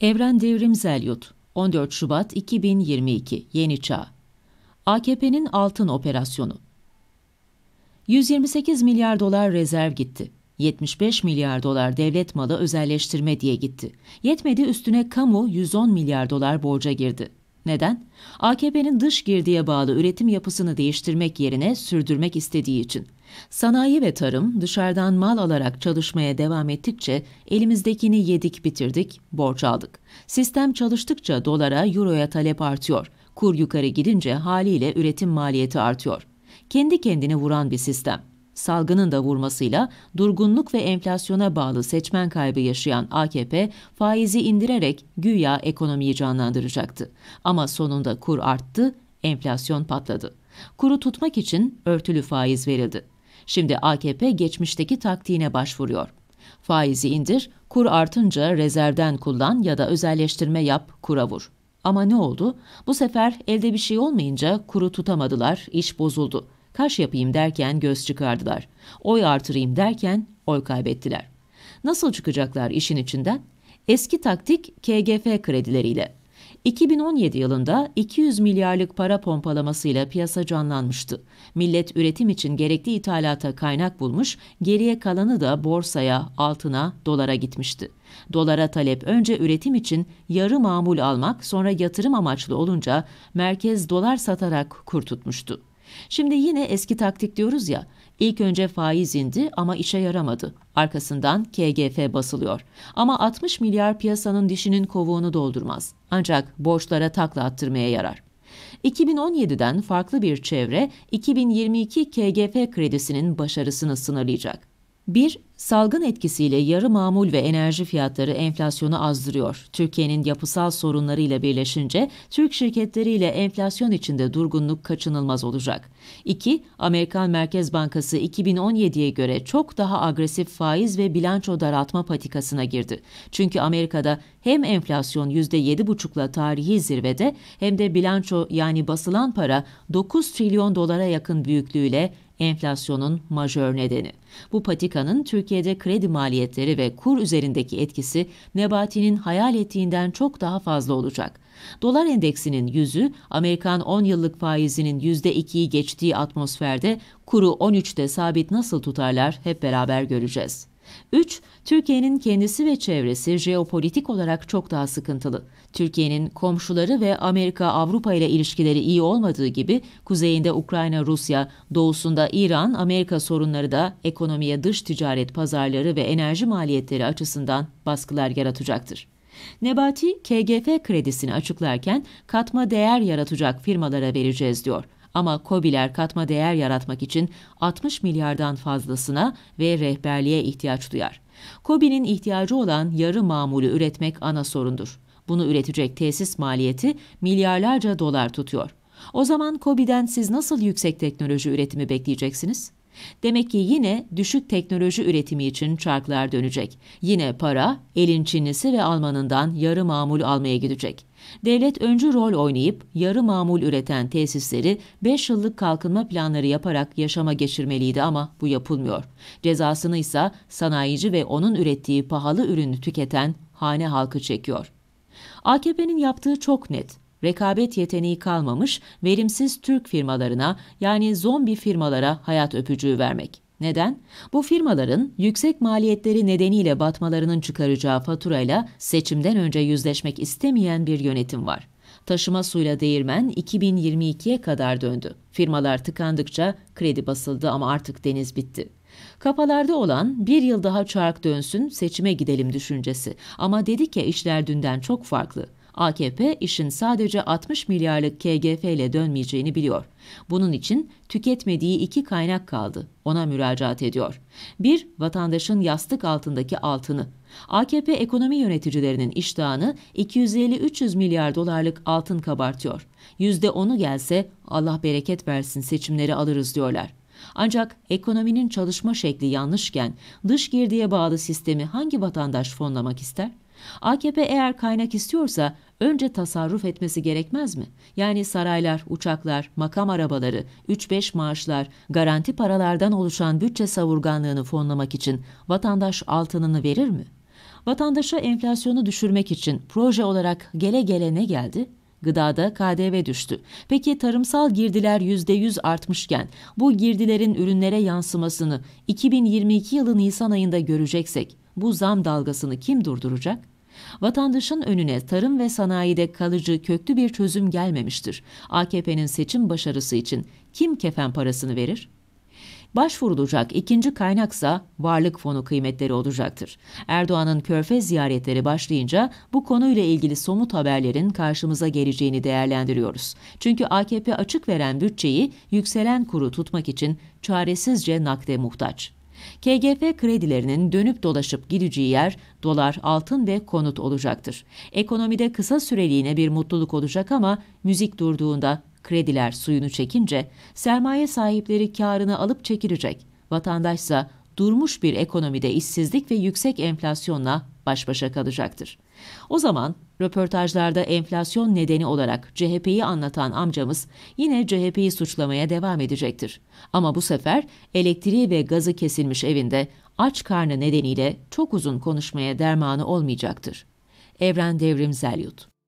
Evren Devrim Zelyut 14 Şubat 2022 Yeni Çağ AKP'nin altın operasyonu 128 milyar dolar rezerv gitti. 75 milyar dolar devlet malı özelleştirme diye gitti. Yetmedi üstüne kamu 110 milyar dolar borca girdi. Neden? AKP'nin dış girdiye bağlı üretim yapısını değiştirmek yerine sürdürmek istediği için. Sanayi ve tarım dışarıdan mal alarak çalışmaya devam ettikçe elimizdekini yedik bitirdik, borç aldık. Sistem çalıştıkça dolara, euroya talep artıyor. Kur yukarı gidince haliyle üretim maliyeti artıyor. Kendi kendine vuran bir sistem salgının da vurmasıyla durgunluk ve enflasyona bağlı seçmen kaybı yaşayan AKP faizi indirerek güya ekonomiyi canlandıracaktı. Ama sonunda kur arttı, enflasyon patladı. Kuru tutmak için örtülü faiz verildi. Şimdi AKP geçmişteki taktiğine başvuruyor. Faizi indir, kur artınca rezervden kullan ya da özelleştirme yap, kura vur. Ama ne oldu? Bu sefer elde bir şey olmayınca kuru tutamadılar, iş bozuldu. Taş yapayım derken göz çıkardılar. Oy artırayım derken oy kaybettiler. Nasıl çıkacaklar işin içinden? Eski taktik KGF kredileriyle. 2017 yılında 200 milyarlık para pompalamasıyla piyasa canlanmıştı. Millet üretim için gerekli ithalata kaynak bulmuş, geriye kalanı da borsaya, altına, dolara gitmişti. Dolara talep önce üretim için yarı mamul almak, sonra yatırım amaçlı olunca merkez dolar satarak kurtutmuştu. Şimdi yine eski taktik diyoruz ya. İlk önce faiz indi ama işe yaramadı. Arkasından KGF basılıyor. Ama 60 milyar piyasanın dişinin kovuğunu doldurmaz. Ancak borçlara takla attırmaya yarar. 2017'den farklı bir çevre 2022 KGF kredisinin başarısını sınırlayacak. 1. salgın etkisiyle yarı mamul ve enerji fiyatları enflasyonu azdırıyor. Türkiye'nin yapısal sorunlarıyla birleşince Türk şirketleriyle enflasyon içinde durgunluk kaçınılmaz olacak. 2. Amerikan Merkez Bankası 2017'ye göre çok daha agresif faiz ve bilanço daraltma patikasına girdi. Çünkü Amerika'da hem enflasyon %7,5'la tarihi zirvede hem de bilanço yani basılan para 9 trilyon dolara yakın büyüklüğüyle enflasyonun majör nedeni. Bu patikanın Türkiye'de kredi maliyetleri ve kur üzerindeki etkisi Nebati'nin hayal ettiğinden çok daha fazla olacak. Dolar endeksinin yüzü Amerikan 10 yıllık faizinin %2'yi geçtiği atmosferde kuru 13'te sabit nasıl tutarlar hep beraber göreceğiz. 3. Türkiye'nin kendisi ve çevresi jeopolitik olarak çok daha sıkıntılı. Türkiye'nin komşuları ve Amerika-Avrupa ile ilişkileri iyi olmadığı gibi kuzeyinde Ukrayna-Rusya, doğusunda İran-Amerika sorunları da ekonomiye dış ticaret pazarları ve enerji maliyetleri açısından baskılar yaratacaktır. Nebati, KGF kredisini açıklarken katma değer yaratacak firmalara vereceğiz diyor. Ama COBİ'ler katma değer yaratmak için 60 milyardan fazlasına ve rehberliğe ihtiyaç duyar. COBİ'nin ihtiyacı olan yarı mamulü üretmek ana sorundur. Bunu üretecek tesis maliyeti milyarlarca dolar tutuyor. O zaman COBİ'den siz nasıl yüksek teknoloji üretimi bekleyeceksiniz? Demek ki yine düşük teknoloji üretimi için çarklar dönecek. Yine para elin Çinlisi ve Almanından yarı mamul almaya gidecek. Devlet öncü rol oynayıp yarı mamul üreten tesisleri 5 yıllık kalkınma planları yaparak yaşama geçirmeliydi ama bu yapılmıyor. Cezasını ise sanayici ve onun ürettiği pahalı ürünü tüketen hane halkı çekiyor. AKP'nin yaptığı çok net rekabet yeteneği kalmamış verimsiz Türk firmalarına yani zombi firmalara hayat öpücüğü vermek. Neden? Bu firmaların yüksek maliyetleri nedeniyle batmalarının çıkaracağı faturayla seçimden önce yüzleşmek istemeyen bir yönetim var. Taşıma suyla değirmen 2022'ye kadar döndü. Firmalar tıkandıkça kredi basıldı ama artık deniz bitti. Kafalarda olan bir yıl daha çark dönsün seçime gidelim düşüncesi. Ama dedik ya işler dünden çok farklı. AKP işin sadece 60 milyarlık KGF ile dönmeyeceğini biliyor. Bunun için tüketmediği iki kaynak kaldı. Ona müracaat ediyor. Bir, vatandaşın yastık altındaki altını. AKP ekonomi yöneticilerinin iştahını 250-300 milyar dolarlık altın kabartıyor. Yüzde %10'u gelse Allah bereket versin seçimleri alırız diyorlar. Ancak ekonominin çalışma şekli yanlışken dış girdiye bağlı sistemi hangi vatandaş fonlamak ister? AKP eğer kaynak istiyorsa önce tasarruf etmesi gerekmez mi? Yani saraylar, uçaklar, makam arabaları, 3-5 maaşlar, garanti paralardan oluşan bütçe savurganlığını fonlamak için vatandaş altınını verir mi? Vatandaşa enflasyonu düşürmek için proje olarak gele gele ne geldi? Gıdada KDV düştü. Peki tarımsal girdiler %100 artmışken bu girdilerin ürünlere yansımasını 2022 yılı Nisan ayında göreceksek bu zam dalgasını kim durduracak? Vatandaşın önüne tarım ve sanayide kalıcı köklü bir çözüm gelmemiştir. AKP'nin seçim başarısı için kim kefen parasını verir? Başvurulacak ikinci kaynaksa varlık fonu kıymetleri olacaktır. Erdoğan'ın körfez ziyaretleri başlayınca bu konuyla ilgili somut haberlerin karşımıza geleceğini değerlendiriyoruz. Çünkü AKP açık veren bütçeyi yükselen kuru tutmak için çaresizce nakde muhtaç. KGF kredilerinin dönüp dolaşıp gideceği yer dolar, altın ve konut olacaktır. Ekonomide kısa süreliğine bir mutluluk olacak ama müzik durduğunda krediler suyunu çekince sermaye sahipleri karını alıp çekilecek. Vatandaşsa durmuş bir ekonomide işsizlik ve yüksek enflasyonla baş başa kalacaktır. O zaman röportajlarda enflasyon nedeni olarak CHP'yi anlatan amcamız yine CHP'yi suçlamaya devam edecektir. Ama bu sefer elektriği ve gazı kesilmiş evinde aç karnı nedeniyle çok uzun konuşmaya dermanı olmayacaktır. Evren Devrim Zelyut